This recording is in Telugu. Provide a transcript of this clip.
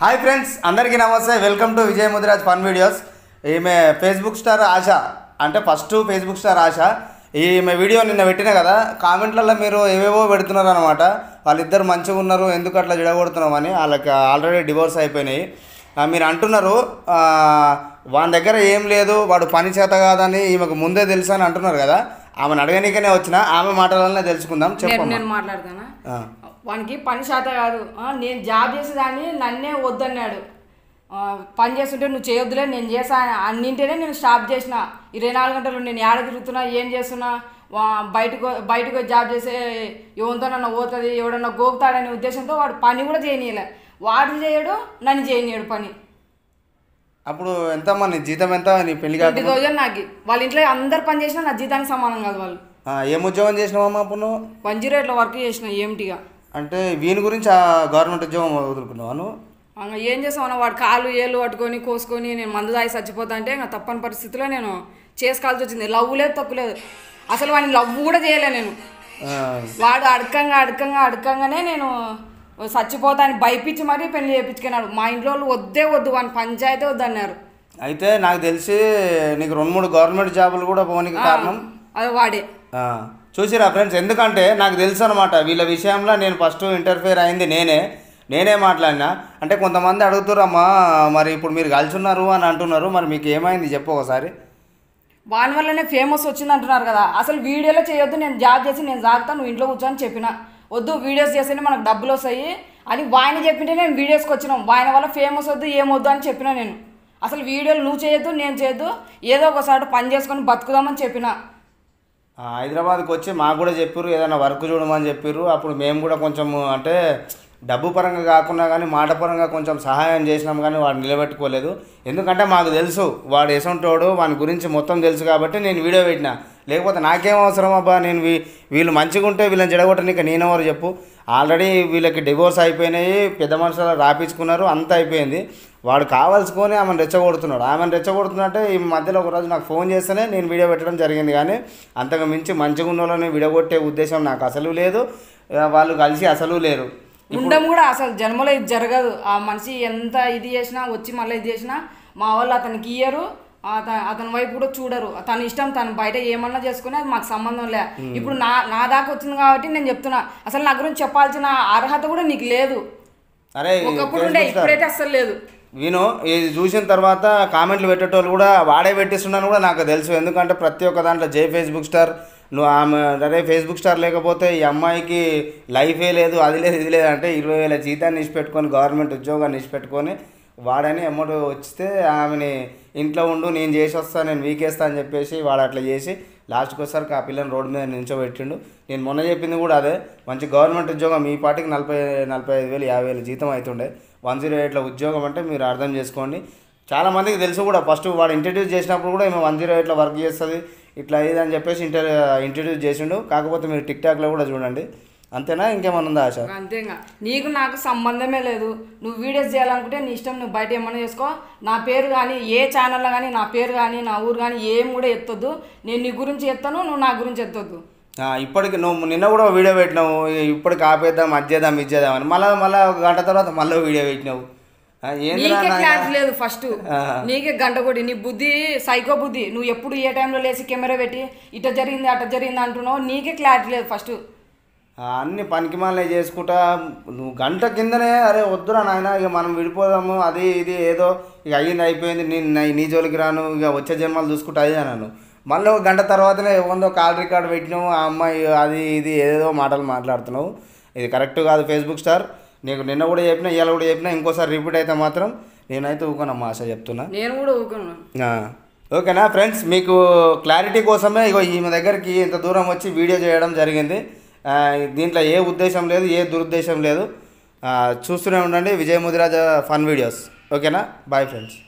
హాయ్ ఫ్రెండ్స్ అందరికీ నమస్తే welcome to Vijay Mudiraj fun videos ఈమె ఫేస్బుక్ స్టార్ ఆశ అంటే ఫస్ట్ ఫేస్బుక్ స్టార్ ఆశ ఈమె వీడియో నిన్న పెట్టినా కదా కామెంట్లలో మీరు ఏవేవో పెడుతున్నారు అనమాట వాళ్ళిద్దరు మంచిగా ఉన్నారు ఎందుకు అట్లా అని వాళ్ళకి ఆల్రెడీ డివోర్స్ అయిపోయినాయి మీరు అంటున్నారు వాళ్ళ దగ్గర ఏం లేదు వాడు పని చేత కాదని ఈమెకు ముందే తెలుసు అని అంటున్నారు కదా ఆమెను అడగనికనే వచ్చిన ఆమె మాట్లాడాలనే తెలుసుకుందాం చెప్పండి మాట్లాడతానా వానికి పని శాత కాదు నేను జాబ్ చేసేదాన్ని నన్నే వద్దన్నాడు పని చేస్తుంటే నువ్వు చేయొద్దులే నేను చేసా అన్నింటినే నేను స్టాప్ చేసిన ఇరవై నాలుగు గంటలు నేను ఏడ తిరుగుతున్నా ఏం చేస్తున్నా బయటకు బయటకు జాబ్ చేసే ఎవరితోనన్నా పోతుంది ఎవడన్నా గోపుతాడనే ఉద్దేశంతో వాడు పని కూడా చేయనీయలే వాడు చేయడు నన్ను చేయనీయడు పని అప్పుడు ఎంత నీ జీతం ఎంత నీ పెళ్లి ట్వంటీ థౌజండ్ నాకు వాళ్ళ ఇంట్లో అందరు పని చేసినా నా జీతానికి సమానం కాదు వాళ్ళు ఏం ఉద్యోగం చేసినావమ్మా అప్పుడు వన్ జీరో ఎట్లా వర్క్ చేసిన ఏమిటిగా అంటే వీని గురించి ఆ గవర్నమెంట్ ఉద్యోగం వదులుకున్నాను ఏం చేసామన్నా వాడు కాలు ఏళ్ళు పట్టుకొని కోసుకొని నేను మందు దాయి చచ్చిపోతా అంటే ఇంకా తప్పని పరిస్థితిలో నేను చేసుకోవాల్సి వచ్చింది లవ్ లేదు తక్కువ లేదు అసలు వాడిని లవ్ కూడా చేయలే నేను వాడు అడకంగా అడకంగా అడకంగానే నేను చచ్చిపోతాను భయపించి మరీ పెళ్లి చేయించుకున్నాడు మా ఇంట్లో వద్దే వద్దు వాని పంచాయతీ వద్దన్నారు అయితే నాకు తెలిసి నీకు రెండు మూడు గవర్నమెంట్ జాబులు కూడా పోనీకి కారణం అది వాడే చూసిరా ఫ్రెండ్స్ ఎందుకంటే నాకు తెలుసు అనమాట వీళ్ళ విషయంలో నేను ఫస్ట్ ఇంటర్ఫియర్ అయింది నేనే నేనే మాట్లాడినా అంటే కొంతమంది అడుగుతురమ్మా మరి ఇప్పుడు మీరు కలుసున్నారు అని అంటున్నారు మరి మీకు ఏమైంది చెప్పు ఒకసారి వాని వల్లనే ఫేమస్ వచ్చింది అంటున్నారు కదా అసలు వీడియోలో చేయొద్దు నేను జాబ్ చేసి నేను జాగ్రత్త నువ్వు ఇంట్లో కూర్చొని చెప్పిన వద్దు వీడియోస్ చేస్తేనే మనకు డబ్బులు వస్తాయి అని వాయిన చెప్పింటే నేను వీడియోస్కి వచ్చినాం వాయిన వల్ల ఫేమస్ వద్దు ఏమొద్దు అని చెప్పిన నేను అసలు వీడియోలు నువ్వు చేయొద్దు నేను చేయొద్దు ఏదో ఒకసారి పని చేసుకొని బతుకుదామని చెప్పిన హైదరాబాద్కి వచ్చి మాకు కూడా చెప్పారు ఏదైనా వర్క్ చూడమని చెప్పారు అప్పుడు మేము కూడా కొంచెం అంటే డబ్బు పరంగా కాకుండా కానీ మాట పరంగా కొంచెం సహాయం చేసినాం కానీ వాడు నిలబెట్టుకోలేదు ఎందుకంటే మాకు తెలుసు వాడు ఎసంటోడు వాని గురించి మొత్తం తెలుసు కాబట్టి నేను వీడియో పెట్టినా లేకపోతే నాకేం అవసరం అబ్బా నేను వీళ్ళు మంచిగా ఉంటే వీళ్ళని చెడగొట్టనిక నేనెవరు చెప్పు ఆల్రెడీ వీళ్ళకి డివోర్స్ అయిపోయినాయి పెద్ద మనుషులు రాపించుకున్నారు అంత అయిపోయింది వాడు కావాల్సుకొని ఆమెను రెచ్చగొడుతున్నాడు ఆమెను రెచ్చగొడుతున్నట్టే ఈ మధ్యలో ఒకరోజు నాకు ఫోన్ చేస్తేనే నేను వీడియో పెట్టడం జరిగింది కానీ అంతకు మించి మంచిగా ఉన్న వాళ్ళని విడగొట్టే ఉద్దేశం నాకు అసలు లేదు వాళ్ళు కలిసి అసలు లేరు ఉండడం కూడా అసలు జన్మలో ఇది జరగదు ఆ మనిషి ఎంత ఇది చేసినా వచ్చి మళ్ళీ ఇది చేసినా మా వాళ్ళు అతనికి ఇయ్యరు అతని వైపు కూడా చూడరు తన ఇష్టం తను బయట ఏమన్నా చేసుకుని అది మాకు సంబంధం లే ఇప్పుడు నా నా దాకా వచ్చింది కాబట్టి నేను చెప్తున్నా అసలు నా గురించి చెప్పాల్సిన అర్హత కూడా నీకు లేదు అరే ఒకప్పుడు ఉండే ఇప్పుడైతే అసలు లేదు నేను ఇది చూసిన తర్వాత కామెంట్లు పెట్టేటోళ్ళు కూడా వాడే పెట్టిస్తున్నాను కూడా నాకు తెలుసు ఎందుకంటే ప్రతి ఒక్క దాంట్లో జే ఫేస్బుక్ స్టార్ నువ్వు ఆమె అరే ఫేస్బుక్ స్టార్ లేకపోతే ఈ అమ్మాయికి లైఫే లేదు అది లేదు ఇది లేదు అంటే ఇరవై వేల జీతాన్ని ఇచ్చిపెట్టుకొని గవర్నమెంట్ ఉద్యోగాన్ని ఇచ్చిపెట్టుకొని వాడని అమౌంట్ వచ్చితే ఆమెని ఇంట్లో ఉండు నేను చేసి వస్తాను నేను వీకేస్తా అని చెప్పేసి వాడు అట్లా చేసి లాస్ట్కి ఒకసారి ఆ పిల్లని రోడ్డు మీద నిల్చోబెట్టిండు నేను మొన్న చెప్పింది కూడా అదే మంచి గవర్నమెంట్ ఉద్యోగం ఈ పాటికి నలభై నలభై ఐదు వేలు యాభై వేలు జీతం అవుతుండే వన్ జీరో ఎయిట్లో ఉద్యోగం అంటే మీరు అర్థం చేసుకోండి చాలామందికి తెలుసు కూడా ఫస్ట్ వాడు ఇంట్రడ్యూస్ చేసినప్పుడు కూడా మేము వన్ జీరో ఎయిట్లో వర్క్ చేస్తుంది ఇట్లా ఇది అని చెప్పేసి ఇంటర్ ఇంట్రడ్యూస్ చేసిండు కాకపోతే మీరు టిక్ టాక్లో కూడా చూడండి అంతేనా ఇంకేమన్నా ఉందా ఆశ అంతేగా నీకు నాకు సంబంధమే లేదు నువ్వు వీడియోస్ చేయాలనుకుంటే నీ ఇష్టం నువ్వు బయట ఏమన్నా చేసుకో నా పేరు కానీ ఏ ఛానల్లో కానీ నా పేరు కానీ నా ఊరు కానీ ఏం కూడా ఎత్తొద్దు నేను నీ గురించి ఎత్తాను నువ్వు నా గురించి ఎత్తొద్దు ఇప్పటికి నువ్వు నిన్న కూడా వీడియో పెట్టినావు ఇప్పటికి ఆపేద్దాం అద్దేద్దాం ఇచ్చేద్దాం అని మళ్ళీ మళ్ళీ ఒక గంట తర్వాత మళ్ళీ వీడియో పెట్టినావు లేదు ఫస్ట్ నీకే గంట కొడి నీ బుద్ధి సైకో బుద్ధి నువ్వు ఎప్పుడు ఏ టైంలో లేచి కెమెరా పెట్టి ఇట జరిగింది అట జరిగింది అంటున్నావు నీకే క్లారిటీ లేదు ఫస్ట్ అన్ని పనికిమాలే చేసుకుంటా నువ్వు గంట కిందనే అరే వద్దురా నాయన ఇక మనం విడిపోదాము అది ఇది ఏదో ఇక అయ్యింది అయిపోయింది నేను నీ జోలికి రాను ఇక వచ్చే జన్మలు చూసుకుంటా అది అన్నాను మళ్ళీ ఒక గంట తర్వాతనే వందో కాల్ రికార్డ్ పెట్టినావు ఆ అమ్మాయి అది ఇది ఏదో మాటలు మాట్లాడుతున్నావు ఇది కరెక్ట్ కాదు ఫేస్బుక్ స్టార్ నీకు నిన్న కూడా చెప్పినా ఇవాళ కూడా చెప్పినా ఇంకోసారి రిపీట్ అయితే మాత్రం నేనైతే ఊకోనమ్మా ఆశ చెప్తున్నా నేను కూడా ఊకున్నా ఓకేనా ఫ్రెండ్స్ మీకు క్లారిటీ కోసమే ఇగో ఈమె దగ్గరికి ఇంత దూరం వచ్చి వీడియో చేయడం జరిగింది దీంట్లో ఏ ఉద్దేశం లేదు ఏ దురుద్దేశం లేదు చూస్తూనే ఉండండి విజయ ముదిరాజ ఫన్ వీడియోస్ ఓకేనా బాయ్ ఫ్రెండ్స్